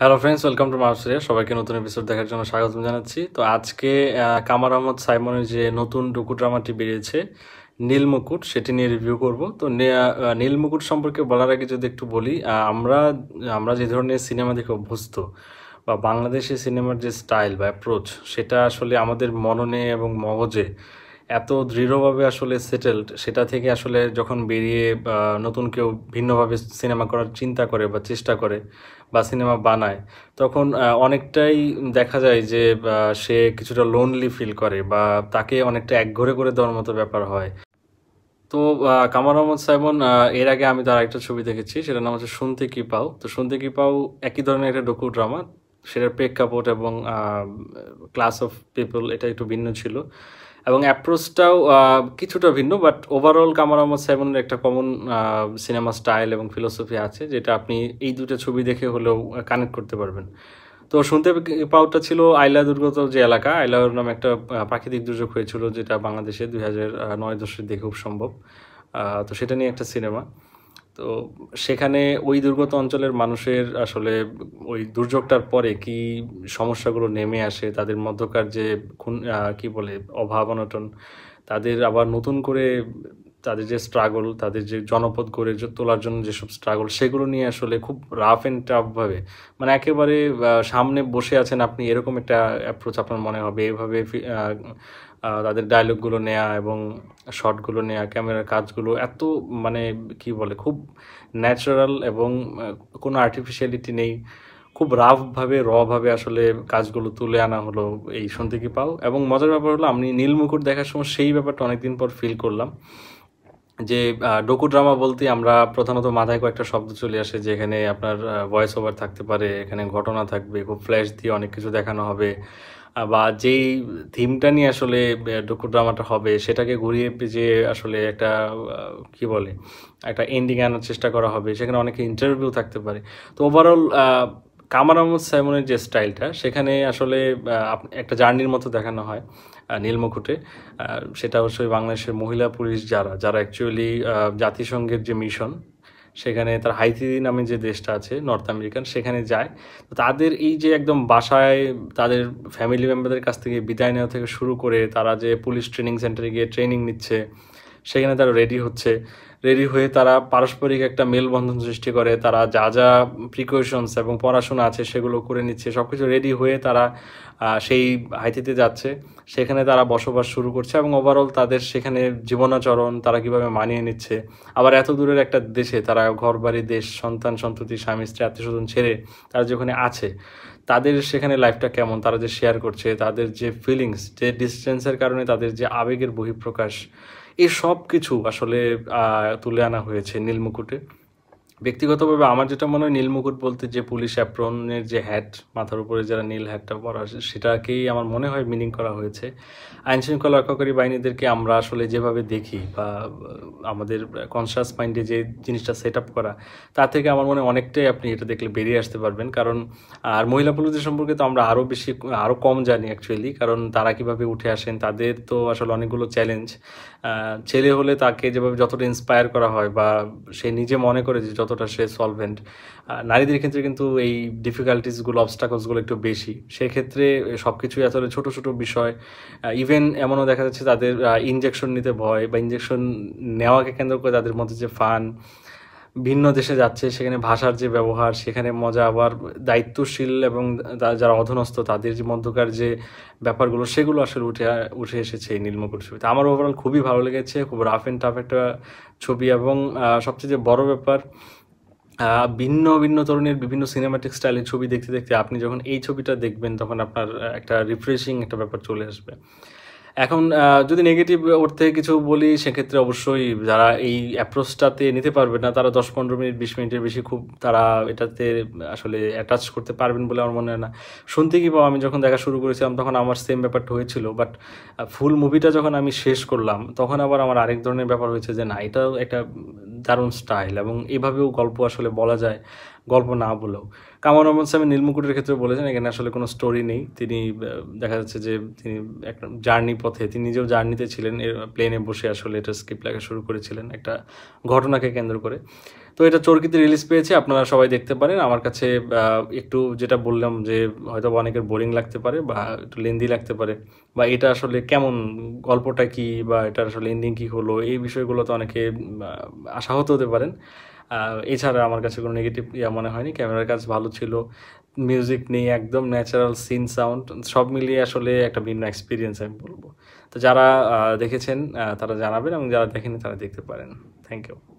hello friends welcome to মার্সরিয়া সবাইকে নতুন এপিসোড দেখার জন্য স্বাগতম জানাচ্ছি তো আজকে কামার আহমদ সাইমনের যে নতুন ডুকু ড্রামাটি বেরিয়েছে নীলমুকুট সেটি নিয়ে রিভিউ করব তো নীলমুকুট সম্পর্কে বলার আগে যদি একটু বলি আমরা আমরা যে ধরনের সিনেমা দেখে অভ্যস্ত বা বাংলাদেশের সিনেমার যে স্টাইল বা অ্যাপ্রোচ সেটা আসলে আমাদের মননে এবং মগজে এত দৃঢ়ভাবে আসলে সেটেলড সেটা থেকে আসলে যখন বেরিয়ে নতুন কেউ ভিন্নভাবে সিনেমা করার চিন্তা করে বা চেষ্টা করে বা সিনেমা বানায় তখন অনেকটাই দেখা যায় যে সে কিছুটা লোনলি ফিল করে বা তাকে অনেকটা একঘরে করে দেওয়ার মতো ব্যাপার হয় তো কামার আহমদ সাইমন এর আগে আমি তার একটা ছবি দেখেছি সেটার নাম হচ্ছে শুনতে কি পাও তো শুনতে কি পাও একই ধরনের একটা ডকু ড্রামা সেটার প্রেক্ষাপট এবং ক্লাস অফ পিপল এটা একটু ভিন্ন ছিল এবং অ্যাপ্রোচটাও কিছুটা ভিন্ন বাট ওভারঅল কামার আহমদ সাইমনের একটা কমন সিনেমা স্টাইল এবং ফিলোসফি আছে যেটা আপনি এই দুটো ছবি দেখে হলেও কানেক্ট করতে পারবেন তো শুনতে পাওয়াটা ছিল আইলা দুর্গত যে এলাকা আইলার নামে একটা প্রাকৃতিক দুর্যোগ হয়েছিল যেটা বাংলাদেশে দুই হাজার নয় দশের দিকে খুব সম্ভব তো সেটা নিয়ে একটা সিনেমা তো সেখানে ওই দুর্গত অঞ্চলের মানুষের আসলে ওই দুর্যোগটার পরে কি সমস্যাগুলো নেমে আসে তাদের মধ্যকার যে খুন কি বলে অভাব অনটন তাদের আবার নতুন করে তাদের যে স্ট্রাগল তাদের যে জনপদ করে তোলার জন্য যেসব স্ট্রাগল সেগুলো নিয়ে আসলে খুব রাফ অ্যান্ড টাফভাবে মানে একেবারে সামনে বসে আছেন আপনি এরকম একটা অ্যাপ্রোচ আপনার মনে হবে এভাবে তাদের ডায়লগগুলো নেয়া এবং শটগুলো নেয়া ক্যামেরার কাজগুলো এত মানে কি বলে খুব ন্যাচারাল এবং কোনো আর্টিফিশিয়ালিটি নেই খুব রাফভাবে রভাবে আসলে কাজগুলো তুলে আনা হলো এই শুনতে কি পাও এবং মজার ব্যাপার হলো আমি নীলমুকুট দেখার সময় সেই ব্যাপারটা অনেকদিন পর ফিল করলাম যে ডকু ড্রামা বলতে আমরা প্রধানত মাথায় কয়েকটা শব্দ চলে আসে যেখানে আপনার ভয়েস ওভার থাকতে পারে এখানে ঘটনা থাকবে খুব ফ্ল্যাশ দিয়ে অনেক কিছু দেখানো হবে বা যেই থিমটা নিয়ে আসলে ড্রামাটা হবে সেটাকে ঘুরিয়ে যে আসলে একটা কি বলে একটা এন্ডিং আনার চেষ্টা করা হবে সেখানে অনেকে ইন্টারভিউ থাকতে পারে তো ওভারঅল কামার আহমদ সাইমনের যে স্টাইলটা সেখানে আসলে একটা জার্নির মতো দেখানো হয় নীলমুকুটে সেটা অবশ্যই বাংলাদেশের মহিলা পুলিশ যারা যারা অ্যাকচুয়ালি জাতিসংঘের যে মিশন সেখানে তার হাইতি নামে যে দেশটা আছে নর্থ আমেরিকান সেখানে যায় তো তাদের এই যে একদম বাসায় তাদের ফ্যামিলি মেম্বারদের কাছ থেকে বিদায় নেওয়া থেকে শুরু করে তারা যে পুলিশ ট্রেনিং সেন্টারে গিয়ে ট্রেনিং নিচ্ছে সেখানে তারা রেডি হচ্ছে রেডি হয়ে তারা পারস্পরিক একটা মেলবন্ধন সৃষ্টি করে তারা যা যা প্রিকশনস এবং পড়াশোনা আছে সেগুলো করে নিচ্ছে সব কিছু রেডি হয়ে তারা সেই হাইতিতে যাচ্ছে সেখানে তারা বসবাস শুরু করছে এবং ওভারঅল তাদের সেখানে জীবনাচরণ তারা কিভাবে মানিয়ে নিচ্ছে আবার এত দূরের একটা দেশে তারা ঘর বাড়ি দেশ সন্তান সন্ততি স্বামী স্ত্রী আত্মীয়স্বজন ছেড়ে তারা যেখানে আছে তাদের সেখানে লাইফটা কেমন তারা যে শেয়ার করছে তাদের যে ফিলিংস যে ডিস্টেন্সের কারণে তাদের যে আবেগের বহিঃপ্রকাশ এই সব কিছু আসলে তুলে আনা হয়েছে নীলমুকুটে ব্যক্তিগতভাবে আমার যেটা মনে হয় নীলমুকুট বলতে যে পুলিশ অ্যাপ্রনের যে হ্যাট মাথার উপরে যারা নীল হ্যাটটা পরা আসে সেটাকেই আমার মনে হয় মিনিং করা হয়েছে আইন শৃঙ্খলা রক্ষাকারী বাহিনীদেরকে আমরা আসলে যেভাবে দেখি বা আমাদের কনসাস মাইন্ডে যে জিনিসটা সেট আপ করা তা থেকে আমার মনে অনেকটাই আপনি এটা দেখলে বেরিয়ে আসতে পারবেন কারণ আর মহিলা পুলিশদের সম্পর্কে তো আমরা আরও বেশি আরও কম জানি অ্যাকচুয়ালি কারণ তারা কিভাবে উঠে আসেন তাদের তো আসলে অনেকগুলো চ্যালেঞ্জ ছেলে হলে তাকে যেভাবে যতটা ইন্সপায়ার করা হয় বা সে নিজে মনে করে যে যতটা সে সলভেন্ট নারীদের ক্ষেত্রে কিন্তু এই ডিফিকাল্টিসগুলো অবস্টাকলসগুলো একটু বেশি সেক্ষেত্রে সব কিছুই আসলে ছোট ছোট বিষয় ইভেন এমনও দেখা যাচ্ছে তাদের ইঞ্জেকশন নিতে ভয় বা ইঞ্জেকশন নেওয়াকে কেন্দ্র করে তাদের মধ্যে যে ফান ভিন্ন দেশে যাচ্ছে সেখানে ভাষার যে ব্যবহার সেখানে মজা আবার দায়িত্বশীল এবং যারা অধনস্থ তাদের যে মধ্যকার যে ব্যাপারগুলো সেগুলো আসলে উঠে উঠে এসেছে এই নীলমকুট ছবিতে আমার ওভারঅল খুবই ভালো লেগেছে খুব রাফ অ্যান্ড টাফ একটা ছবি এবং সবচেয়ে যে বড় ব্যাপার ভিন্ন ভিন্ন ধরনের বিভিন্ন সিনেমাটিক স্টাইলের ছবি দেখতে দেখতে আপনি যখন এই ছবিটা দেখবেন তখন আপনার একটা রিফ্রেশিং একটা ব্যাপার চলে আসবে এখন যদি নেগেটিভ অর্থে কিছু বলি সেক্ষেত্রে অবশ্যই যারা এই অ্যাপ্রোচটাতে নিতে পারবে না তারা দশ পনেরো মিনিট বিশ মিনিটের বেশি খুব তারা এটাতে আসলে অ্যাটাচ করতে পারবেন বলে আমার মনে হয় না শুনতে কি পাবো আমি যখন দেখা শুরু করেছিলাম তখন আমার সেম ব্যাপারটা হয়েছিল বাট ফুল মুভিটা যখন আমি শেষ করলাম তখন আবার আমার আরেক ধরনের ব্যাপার হয়েছে যে না এটাও একটা দারুণ স্টাইল এবং এভাবেও গল্প আসলে বলা যায় গল্প না বলেও কামাল রহমান সাহেব নীলমুকুটের ক্ষেত্রে বলেছেন এখানে আসলে কোনো স্টোরি নেই তিনি দেখা যাচ্ছে যে তিনি একটা জার্নি পথে তিনি নিজেও জার্নিতে ছিলেন প্লেনে বসে আসলে এটা স্ক্রিপ্ট লেখা শুরু করেছিলেন একটা ঘটনাকে কেন্দ্র করে তো এটা চরকিতে রিলিজ পেয়েছে আপনারা সবাই দেখতে পারেন আমার কাছে একটু যেটা বললাম যে হয়তো অনেকের বোরিং লাগতে পারে বা একটু লেন্দি লাগতে পারে বা এটা আসলে কেমন গল্পটা কি বা এটা আসলে লেন্ডিং কী হলো এই বিষয়গুলোতে অনেকে আশাহত হতে পারেন এছাড়া আমার কাছে কোনো নেগেটিভ ইয়া মনে হয়নি ক্যামেরার কাজ ভালো ছিল মিউজিক নেই একদম ন্যাচারাল সিন সাউন্ড সব মিলিয়ে আসলে একটা ভিন্ন এক্সপিরিয়েন্স আমি বলবো তো যারা দেখেছেন তারা জানাবেন এবং যারা দেখেনি তারা দেখতে পারেন থ্যাংক ইউ